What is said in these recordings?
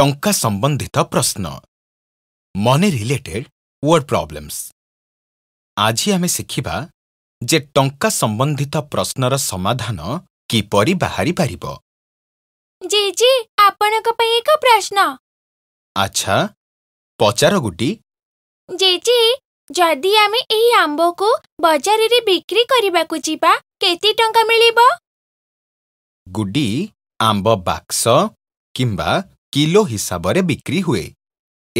ଟଙ୍କା ସମ୍ବନ୍ଧିତ ପ୍ରଶ୍ନ ମନି ରିଲେଟେଡ୍ ୱର୍ଡ ପ୍ରୋବ୍ଲେମ୍ସ ଆଜି ଆମେ ଶିଖିବା ଯେ ଟଙ୍କା ସମ୍ବନ୍ଧିତ ପ୍ରଶ୍ନର ସମାଧାନ କିପରି ବାହାରି ପାରିବ ଜେଜେ ଆପଣଙ୍କ ପାଇଁ ଏକ ପ୍ରଶ୍ନ ଆଚ୍ଛା ପଚାର ଗୁଟି ଜେଜେ ଯଦି ଆମେ ଏହି ଆମ୍ବକୁ ବଜାରରେ ବିକ୍ରି କରିବାକୁ ଯିବା କେତେ ଟଙ୍କା ମିଳିବ ଗୁଡ଼ି ଆମ୍ବ ବାକ୍ସ କିମ୍ବା किलो हिसाब से बिक्री हुए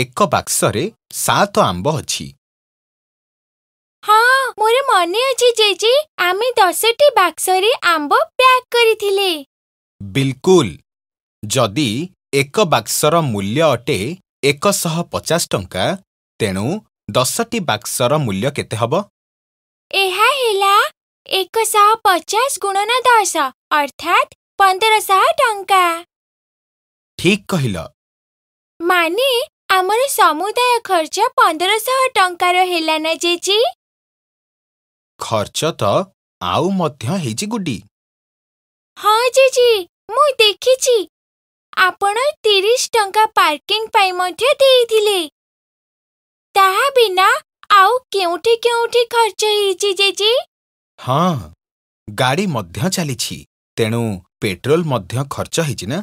एक बाक्स सात आंब अच्छी हाँ मोर मन अच्छे जेजी, आम दस टी बाक्स आंब पैक कर बिलकुल जदी एक बाक्स मूल्य अटे एक शह पचास टा तेणु दस टी बाक्स मूल्य के एहा शह पचास गुणन दस अर्थात पंद्रह टंका ଠିକ୍ କହିଲ ମାନେ ଆମର ସମୁଦାୟ ଖର୍ଚ୍ଚ ପନ୍ଦରଶହ ଟଙ୍କାର ହେଲା ନା ଜେଜି ଖର୍ଚ୍ଚ ତ ଆଉ ମଧ୍ୟ ହେଇଛି ଗୁଡ଼ି ହଁ ଜେଜି ମୁଁ ଦେଖିଛି ଆପଣ ତିରିଶ ଟଙ୍କା ପାର୍କିଂ ପାଇଁ ମଧ୍ୟ ଦେଇଥିଲେ ତାହା ବିନା ଆଉ କେଉଁଠି କେଉଁଠି ଖର୍ଚ୍ଚ ହେଇଛି ଜେଜି ହଁ ଗାଡ଼ି ମଧ୍ୟ ଚାଲିଛି ତେଣୁ ପେଟ୍ରୋଲ ମଧ୍ୟ ଖର୍ଚ୍ଚ ହେଇଛି ନା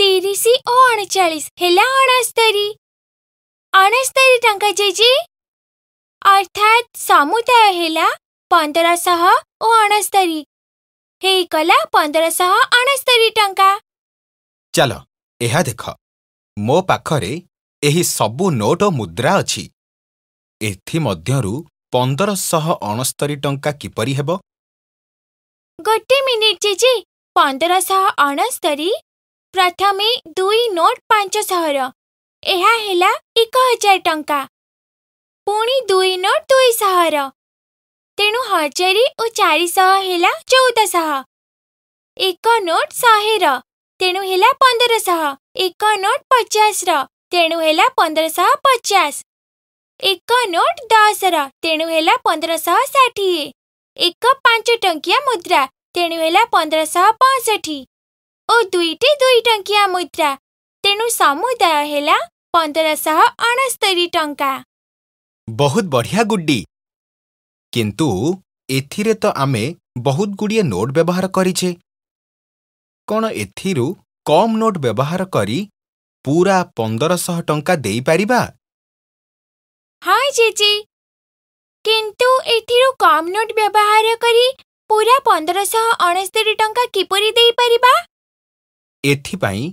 ତିରିଶ ଓ ଅଣଚାଳିଶ ହେଲା ଅଣସ୍ତରୀ ଅଣସ୍ତରୀ ଟଙ୍କା ଜେଜେ ଅର୍ଥାତ୍ ସମୁଦାୟ ହେଲା ପନ୍ଦରଶହ ଓ ଅଣସ୍ତରୀ ହେଇଗଲା ପନ୍ଦରଶହ ଅଣସ୍ତରୀ ଟଙ୍କା ଚାଲ ଏହା ଦେଖ ମୋ ପାଖରେ ଏହି ସବୁ ନୋଟ ମୁଦ୍ରା ଅଛି ଏଥିମଧ୍ୟରୁ ପନ୍ଦରଶହ ଅଣସ୍ତରି ଟଙ୍କା କିପରି ହେବ ଗୋଟେ ମିନିଟ୍ ଜେଜେ ପନ୍ଦରଶହ ଅଣସ୍ତରି રાતા મે 2 નોટ 50 સહોર એહા હેલા 1000 ટંકા પુણી 2 નોટ 200 સહોર તેણું હાજરી ઓ 400 હેલા 1400 એક નોટ 100 હેર તેણું હેલા 1500 એક નોટ 50 ર તેણું હેલા 1550 એક નોટ 10 ર તેણું હેલા 1560 એક 5 ટંકિયા મુદ્રા તેણું હેલા 1565 ଓ ଦୁଇଟି ଦୁଇ ଟଙ୍କିଆ ମୁଦ୍ରା ତେଣୁ ସମୁଦାୟ ହେଲା ପନ୍ଦରଶହ ଅଣସ୍ତରି ଟଙ୍କା ବହୁତ ବଢ଼ିଆ ଗୁଡ୍ଡି କିନ୍ତୁ ଏଥିରେ ତ ଆମେ ବହୁତ ଗୁଡ଼ିଏ ନୋଟ୍ ବ୍ୟବହାର କରିଛେ କ'ଣ ଏଥିରୁ କମ୍ ନୋଟ୍ ବ୍ୟବହାର କରି ପୁରା ପନ୍ଦରଶହ ଟଙ୍କା ଦେଇପାରିବା ହଁ ଜେଜେ କିନ୍ତୁ ଏଥିରୁ କମ୍ ନୋଟ୍ ବ୍ୟବହାର କରି ପୁରା ପନ୍ଦରଶହ ଅଣସ୍ତରି ଟଙ୍କା କିପରି ଦେଇପାରିବା ଏଥିପାଇଁ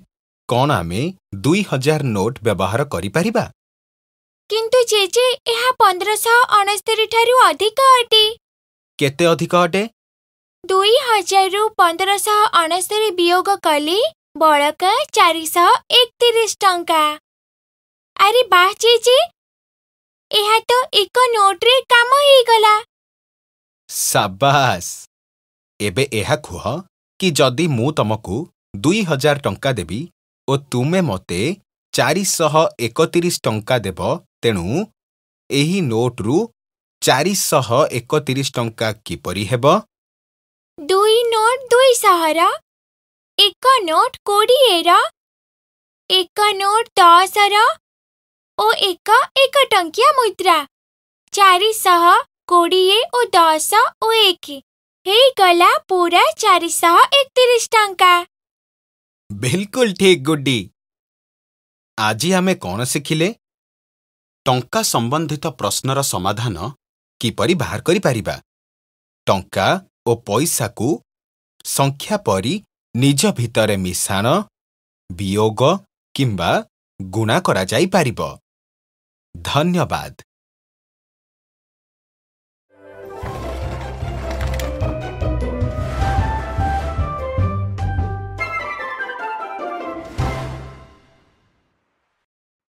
କ'ଣ ଆମେ ଦୁଇ ହଜାର ନୋଟ୍ ବ୍ୟବହାର କରିପାରିବା କିନ୍ତୁ ଜେଜେ ଏହା ପନ୍ଦରଶହ ଅଣସ୍ତରୀ ଠାରୁ ଅଧିକ ଅଟେ କେତେ ଅଧିକ ଅଟେ ଦୁଇ ହଜାରରୁ ପନ୍ଦରଶହ ଅଣସ୍ତରୀ ବିୟୋଗ କଲେ ବଳକା ଚାରିଶହ ଏକତିରିଶ ଟଙ୍କା ଆରେ ବାହ ଜେଜେ ଏହା ତ ଏକ ନୋଟରେ କାମ ହେଇଗଲା ସାବାସ ଏବେ ଏହା କୁହ କି ଯଦି ମୁଁ ତମକୁ ଦୁଇ ହଜାର ଟଙ୍କା ଦେବି ଓ ତୁମେ ମୋତେ ଚାରିଶହ ଏକତିରିଶ ଟଙ୍କା ଦେବ ତେଣୁ ଏହି ନୋଟରୁ ଚାରିଶହ ଏକତିରିଶ ଟଙ୍କା କିପରି ହେବ ଦୁଇ ନୋଟ ଦୁଇଶହର ଏକ ନୋଟ କୋଡ଼ିଏର ଏକ ନୋଟ ଦଶର ଓ ଏକ ଏକ ଟଙ୍କିଆ ମୁଦ୍ରା ଚାରିଶହ କୋଡ଼ିଏ ଓ ଦଶ ଓ ଏକ ହେଇଗଲା ପୁରା ଚାରିଶହ ଏକତିରିଶ ଟଙ୍କା ବିଲକୁଲ ଠିକ୍ ଗୁଡ଼ି ଆଜି ଆମେ କ'ଣ ଶିଖିଲେ ଟଙ୍କା ସମ୍ବନ୍ଧିତ ପ୍ରଶ୍ନର ସମାଧାନ କିପରି ବାହାର କରିପାରିବା ଟଙ୍କା ଓ ପଇସାକୁ ସଂଖ୍ୟା ପରି ନିଜ ଭିତରେ ମିଶାଣ ବିୟୋଗ କିମ୍ବା ଗୁଣା କରାଯାଇପାରିବ ଧନ୍ୟବାଦ